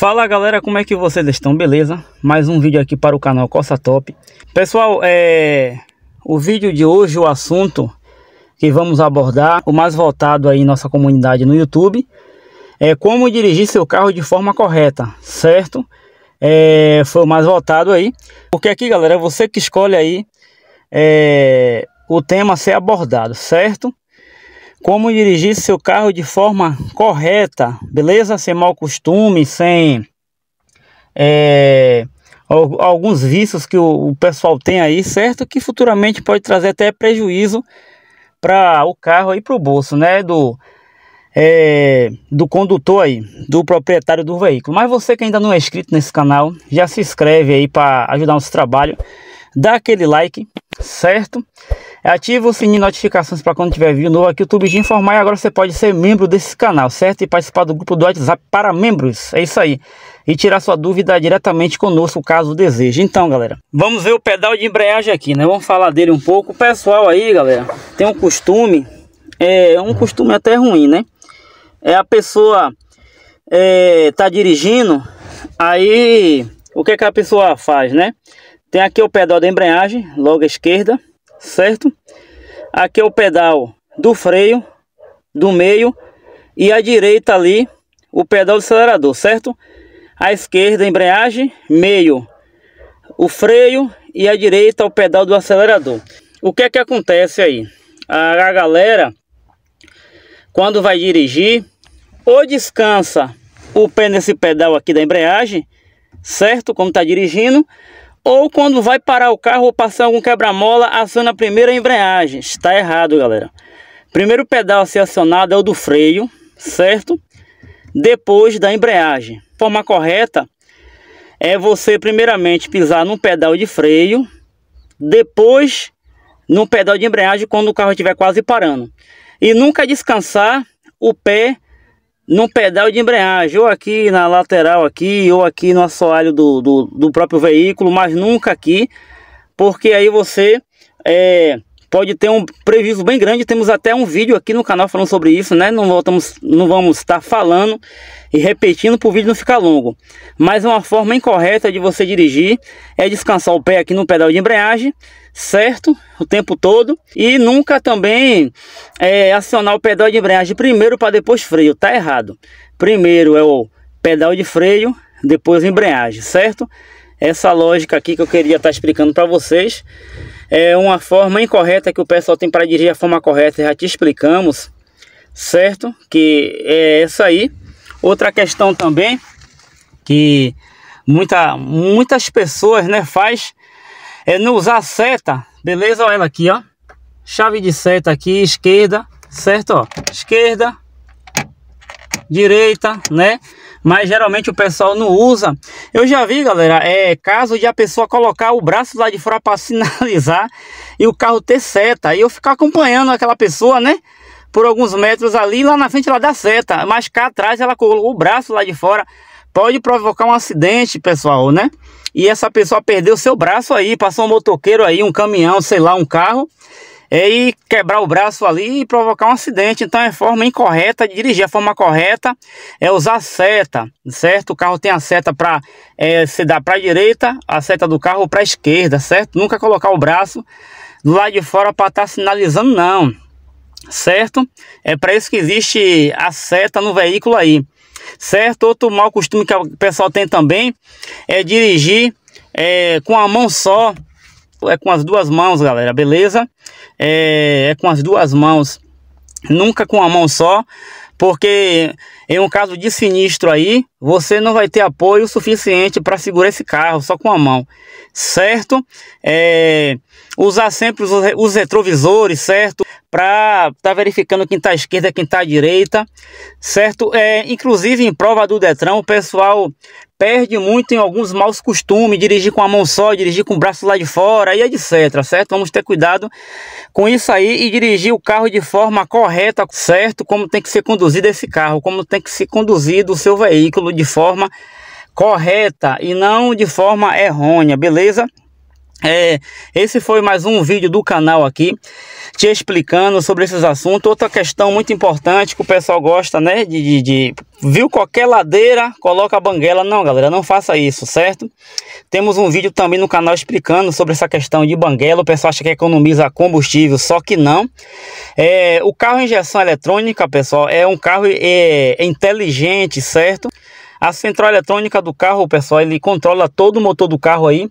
Fala galera, como é que vocês estão? Beleza? Mais um vídeo aqui para o canal Costa Top Pessoal, é... o vídeo de hoje, o assunto que vamos abordar O mais voltado aí em nossa comunidade no YouTube É como dirigir seu carro de forma correta, certo? É... Foi o mais voltado aí Porque aqui galera, é você que escolhe aí é... O tema a ser abordado, certo? como dirigir seu carro de forma correta, beleza? Sem mau costume, sem é, alguns vícios que o, o, pessoal tem aí, certo? Que futuramente pode trazer até prejuízo para o carro e para o bolso, né? Do, é, do condutor aí, do proprietário do veículo. Mas você que ainda não é inscrito nesse canal, já se inscreve aí para ajudar nosso trabalho, dá aquele like, certo? Ativa o sininho de notificações para quando tiver vídeo novo aqui, no YouTube de informar. E agora você pode ser membro desse canal, certo? E participar do grupo do WhatsApp para membros. É isso aí. E tirar sua dúvida diretamente conosco, caso deseje. Então, galera, vamos ver o pedal de embreagem aqui, né? Vamos falar dele um pouco. O pessoal aí, galera, tem um costume, é um costume até ruim, né? É a pessoa é, tá dirigindo, aí o que, que a pessoa faz, né? Tem aqui o pedal da embreagem, logo à esquerda certo? Aqui é o pedal do freio, do meio e à direita ali o pedal do acelerador, certo? À esquerda embreagem, meio o freio e à direita o pedal do acelerador. O que é que acontece aí? A galera quando vai dirigir ou descansa o pé nesse pedal aqui da embreagem, certo? Como está dirigindo, ou quando vai parar o carro ou passar algum quebra-mola, aciona a primeira embreagem. Está errado, galera. Primeiro pedal a ser acionado é o do freio, certo? Depois da embreagem. Forma correta é você primeiramente pisar num pedal de freio, depois no pedal de embreagem quando o carro estiver quase parando. E nunca descansar o pé no pedal de embreagem, ou aqui na lateral aqui, ou aqui no assoalho do, do, do próprio veículo, mas nunca aqui, porque aí você é, pode ter um prejuízo bem grande. Temos até um vídeo aqui no canal falando sobre isso, né? Não voltamos, não vamos estar falando e repetindo para o vídeo não ficar longo. Mas uma forma incorreta de você dirigir é descansar o pé aqui no pedal de embreagem, certo? O tempo todo e nunca também é, acionar o pedal de embreagem primeiro para depois freio. Tá errado. Primeiro é o pedal de freio, depois embreagem, certo? essa lógica aqui que eu queria estar tá explicando para vocês. É uma forma incorreta que o pessoal tem para dirigir a forma correta, já te explicamos, certo? Que é essa aí. Outra questão também que muita, muitas pessoas né, faz é não usar seta, beleza? Olha ela aqui, ó. Chave de seta aqui, esquerda, certo? Ó, esquerda, direita, né? mas geralmente o pessoal não usa. Eu já vi, galera, é caso de a pessoa colocar o braço lá de fora para sinalizar e o carro ter seta, e eu ficar acompanhando aquela pessoa, né? Por alguns metros ali, lá na frente ela dá seta, mas cá atrás ela colocou o braço lá de fora, pode provocar um acidente, pessoal, né? E essa pessoa perdeu seu braço aí, passou um motoqueiro aí, um caminhão, sei lá, um carro é, e quebrar o braço ali e provocar um acidente. Então é forma incorreta de dirigir. A forma correta é usar seta, certo? O carro tem a seta para é, se dar para a direita, a seta do carro para a esquerda, certo? Nunca colocar o braço do lado de fora para estar tá sinalizando, não, certo? É para isso que existe a seta no veículo aí, certo? Outro mau costume que o pessoal tem também é dirigir é, com a mão só é com as duas mãos, galera, beleza? É, é com as duas mãos, nunca com a mão só, porque em um caso de sinistro aí, você não vai ter apoio suficiente para segurar esse carro só com a mão, certo? É, usar sempre os, os retrovisores, certo? Para estar tá verificando quem está à esquerda, quem está à direita, certo? É, inclusive em prova do Detran, o pessoal perde muito em alguns maus costumes, dirigir com a mão só, dirigir com o braço lá de fora e etc, certo? Vamos ter cuidado com isso aí e dirigir o carro de forma correta, certo? Como tem que ser conduzido esse carro, como tem que ser conduzido o seu veículo de forma correta e não de forma errônea, beleza? É, esse foi mais um vídeo do canal aqui, te explicando sobre esses assuntos. Outra questão muito importante que o pessoal gosta, né? De, de, de, viu qualquer ladeira, coloca a banguela. Não, galera, não faça isso, certo? Temos um vídeo também no canal explicando sobre essa questão de banguela. O pessoal acha que economiza combustível, só que não. É, o carro injeção eletrônica, pessoal, é um carro é, é inteligente, certo? A central eletrônica do carro, pessoal, ele controla todo o motor do carro aí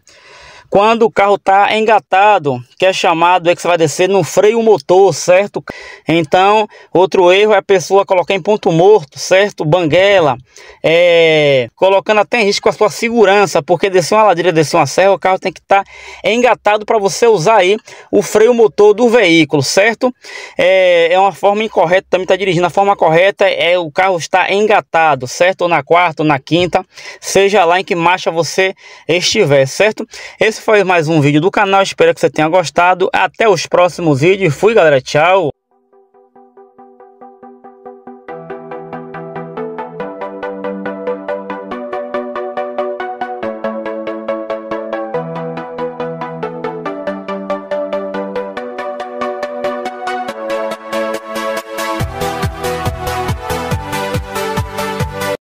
quando o carro está engatado, que é chamado é que você vai descer no freio motor, certo? Então, outro erro é a pessoa colocar em ponto morto, certo? Banguela, é, colocando até em risco a sua segurança, porque descer uma ladeira, descer uma serra, o carro tem que estar tá engatado para você usar aí o freio motor do veículo, certo? É, é uma forma incorreta, também está dirigindo. A forma correta é o carro estar engatado, certo? Ou na quarta, ou na quinta, seja lá em que marcha você estiver, certo? Esse esse foi mais um vídeo do canal, espero que você tenha gostado. Até os próximos vídeos. Fui, galera. Tchau.